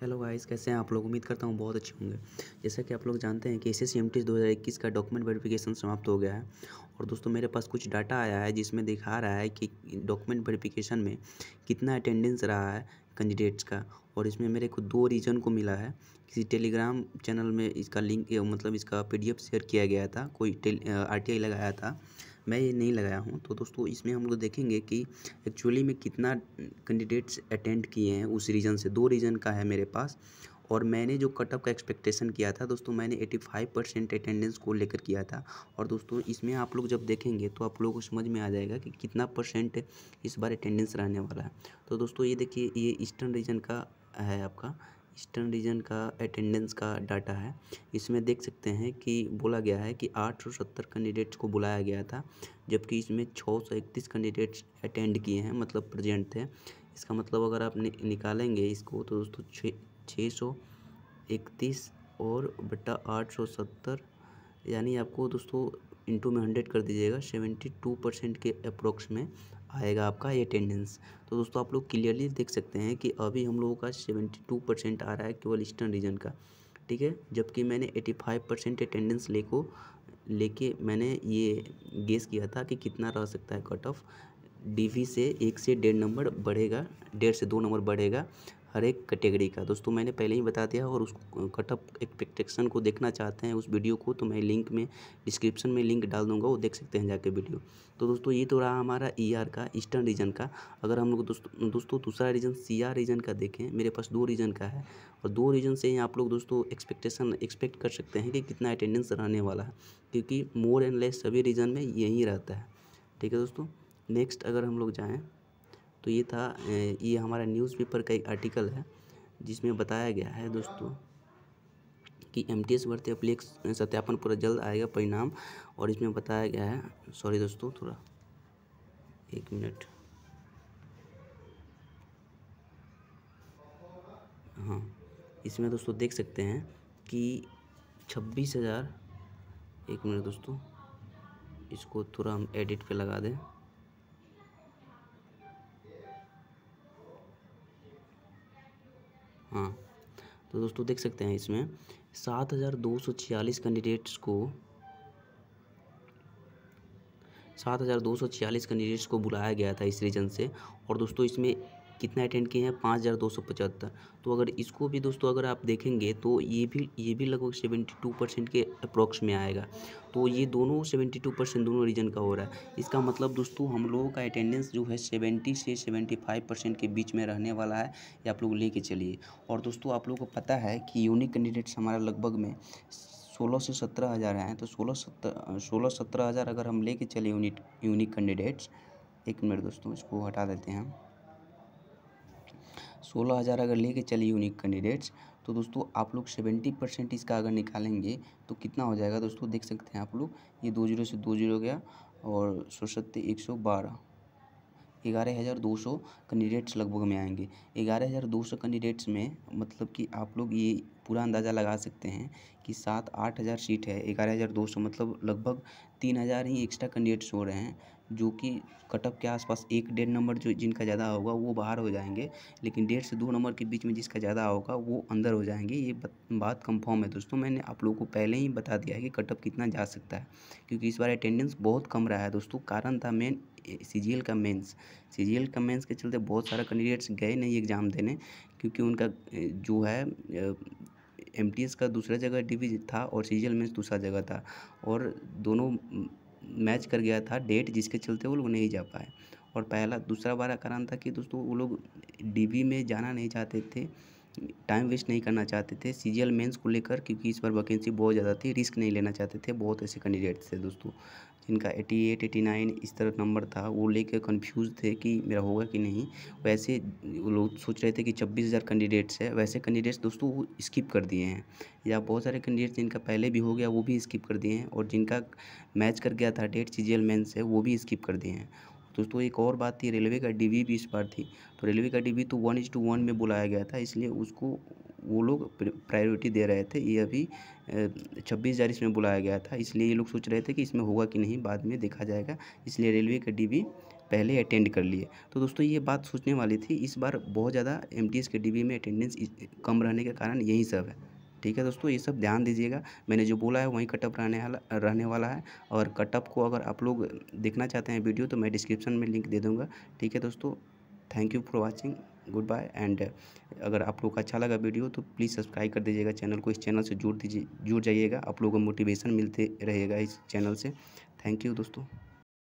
hello guys कैसे हैं आप लोग उम्मीद करता हूँ बहुत अच्छे होंगे जैसा कि आप लोग जानते हैं कि S S C M T दो हज़ार इक्कीस का डॉक्यूमेंट वेरिफिकेशन समाप्त हो गया है और दोस्तों मेरे पास कुछ डाटा आया है जिसमें दिखा रहा है कि डॉक्यूमेंट वेरिफिकेशन में कितना अटेंडेंस रहा है कैंडिडेट्स का और इसमें मेरे को दो रीजन को मिला है किसी टेलीग्राम चैनल में इसका लिंक मतलब इसका पी शेयर किया गया था कोई आर टी लगाया था मैं ये नहीं लगाया हूँ तो दोस्तों इसमें हम लोग देखेंगे कि एक्चुअली में कितना कैंडिडेट्स अटेंड किए हैं उस रीज़न से दो रीज़न का है मेरे पास और मैंने जो कटअप का एक्सपेक्टेशन किया था दोस्तों मैंने 85 परसेंट अटेंडेंस को लेकर किया था और दोस्तों इसमें आप लोग जब देखेंगे तो आप लोगों को समझ में आ जाएगा कि कितना परसेंट इस बार अटेंडेंस रहने वाला है तो दोस्तों ये देखिए ये ईस्टर्न रीजन का है आपका ईस्टर्न रीजन का अटेंडेंस का डाटा है इसमें देख सकते हैं कि बोला गया है कि 870 कैंडिडेट्स को बुलाया गया था जबकि इसमें 631 कैंडिडेट्स अटेंड किए हैं मतलब प्रेजेंट थे इसका मतलब अगर आप नि निकालेंगे इसको तो दोस्तों छः छः सौ इकतीस और बट्टा आठ सौ सत्तर यानी आपको दोस्तों इंटू में हंड्रेड कर दीजिएगा सेवेंटी टू परसेंट के अप्रोक्स में आएगा आपका अटेंडेंस तो दोस्तों आप लोग क्लियरली देख सकते हैं कि अभी हम लोगों का सेवेंटी टू परसेंट आ रहा है केवल ईस्टर्न रीजन का ठीक है जबकि मैंने एटी फाइव परसेंट अटेंडेंस ले को लेके मैंने ये गेस किया था कि कितना रह सकता है कट ऑफ डी से एक से डेढ़ नंबर बढ़ेगा डेढ़ से दो नंबर बढ़ेगा हर एक कैटेगरी का दोस्तों मैंने पहले ही बता दिया और उस कटअप एक्सपेक्टेशन को देखना चाहते हैं उस वीडियो को तो मैं लिंक में डिस्क्रिप्शन में लिंक डाल दूंगा वो देख सकते हैं जाके वीडियो तो दोस्तों ये तो रहा हमारा ई e ER का ईस्टर्न रीजन का अगर हम लोग दोस्तों दोस्तों दूसरा रीजन सी आर रीजन का देखें मेरे पास दो रीजन का है और दो रीजन से ही आप लोग दोस्तों एक्सपेक्टेशन एक्सपेक्ट कर सकते हैं कि कितना अटेंडेंस रहने वाला है क्योंकि मोर एंड लेस सभी रीजन में यही रहता है ठीक है दोस्तों नेक्स्ट अगर हम लोग जाएँ तो ये था ये हमारा न्यूज़पेपर का एक आर्टिकल है जिसमें बताया गया है दोस्तों कि एम टी एस भर्ती अपलेख सत्यापन पूरा जल्द आएगा परिणाम और इसमें बताया गया है सॉरी दोस्तों थोड़ा एक मिनट हाँ इसमें दोस्तों देख सकते हैं कि छब्बीस हज़ार एक मिनट दोस्तों इसको थोड़ा हम एडिट पे लगा दें हाँ तो दोस्तों देख सकते हैं इसमें सात हज़ार दो सौ छियालीस कैंडिडेट्स को सात हज़ार दो सौ छियालीस कैंडिडेट्स को बुलाया गया था इस रीजन से और दोस्तों इसमें कितना अटेंड किए हैं पाँच हज़ार दो सौ पचहत्तर तो अगर इसको भी दोस्तों अगर आप देखेंगे तो ये भी ये भी लगभग सेवेंटी टू परसेंट के अप्रोक्स में आएगा तो ये दोनों सेवेंटी टू परसेंट दोनों रीजन का हो रहा है इसका मतलब दोस्तों हम लोगों का अटेंडेंस जो है सेवेंटी से सेवेंटी फाइव परसेंट के बीच में रहने वाला है ये आप लोग लेके चलिए और दोस्तों आप लोग को पता है कि यूनिक कैंडिडेट्स हमारा लगभग में सोलह से सत्रह हज़ार हैं तो सोलह सत्रह सोलह सत्रह हज़ार अगर हम लेके चले यूनिट यूनिक कैंडिडेट्स एक मिनट दोस्तों इसको हटा देते हैं सोलह हज़ार अगर लेके चलिए यूनिक कैंडिडेट्स तो दोस्तों आप लोग सेवेंटी परसेंट इसका अगर निकालेंगे तो कितना हो जाएगा दोस्तों देख सकते हैं आप लोग ये दो जीरो से दो जीरो गया और सौ सत्य एक सौ बारह ग्यारह हज़ार दो सौ कैंडिडेट्स लगभग में आएंगे ग्यारह हज़ार दो सौ कैंडिडेट्स में मतलब कि आप लोग ये पूरा अंदाज़ा लगा सकते हैं कि सात आठ हज़ार सीट है ग्यारह हज़ार दो सौ मतलब लगभग तीन हज़ार ही एक्स्ट्रा कैंडिडेट्स हो रहे हैं जो कि कटअप के आसपास एक डेढ़ नंबर जो जिनका ज़्यादा होगा वो बाहर हो जाएंगे लेकिन डेढ़ से दो नंबर के बीच में जिसका ज़्यादा होगा वो अंदर हो जाएंगे ये बात कंफर्म है दोस्तों मैंने आप लोगों को पहले ही बता दिया है कि कटअप कितना जा सकता है क्योंकि इस बार अटेंडेंस बहुत कम रहा है दोस्तों कारण था मेन सी का मेन्स सी का मेन्स के चलते बहुत सारा कैंडिडेट्स गए नहीं एग्ज़ाम देने क्योंकि उनका जो है एम का दूसरा जगह डिवीज था और सीजल मैच दूसरा जगह था और दोनों मैच कर गया था डेट जिसके चलते वो लोग नहीं जा पाए और पहला दूसरा बारा कारण था कि दोस्तों वो लोग डीबी में जाना नहीं चाहते थे टाइम वेस्ट नहीं करना चाहते थे सीजीएल मेंस को लेकर क्योंकि इस बार वैकेंसी बहुत ज़्यादा थी रिस्क नहीं लेना चाहते थे बहुत ऐसे कैंडिडेट थे दोस्तों जिनका एटी एट एटी नाइन इस तरह नंबर था वो लेकर कंफ्यूज थे कि मेरा होगा कि नहीं वैसे वो लोग सोच रहे थे कि छब्बीस हज़ार कैंडिडेट्स है वैसे कैंडिडेट्स दोस्तों वो स्किप कर दिए हैं या बहुत सारे कैंडिडेट्स जिनका पहले भी हो गया वो भी स्किप कर दिए हैं और जिनका मैच कर गया था डेट सी जी से वो भी स्किप कर दिए हैं दोस्तों एक और बात थी रेलवे का डीवी भी इस बार थी तो रेलवे का डीवी तो वन इज टू वन में बुलाया गया था इसलिए उसको वो लोग प्रायोरिटी दे रहे थे ये अभी छब्बीस हज़ार इसमें बुलाया गया था इसलिए ये लोग सोच रहे थे कि इसमें होगा कि नहीं बाद में देखा जाएगा इसलिए रेलवे के डीबी पहले अटेंड कर लिए तो दोस्तों ये बात सोचने वाली थी इस बार बहुत ज़्यादा एम के डीबी में अटेंडेंस कम रहने के कारण यही सब है ठीक है दोस्तों ये सब ध्यान दीजिएगा मैंने जो बोला है वहीं कटअप रहने वाला रहने वाला है और कटअप को अगर आप लोग देखना चाहते हैं वीडियो तो मैं डिस्क्रिप्शन में लिंक दे दूँगा ठीक है दोस्तों thank you for watching good bye and अगर आप लोग को अच्छा लगा वीडियो तो प्लीज़ सब्सक्राइब कर दीजिएगा चैनल को इस चैनल से जुड़ दीजिए जुड़ जाइएगा आप लोगों को मोटिवेशन मिलते रहेगा इस चैनल से थैंक यू दोस्तों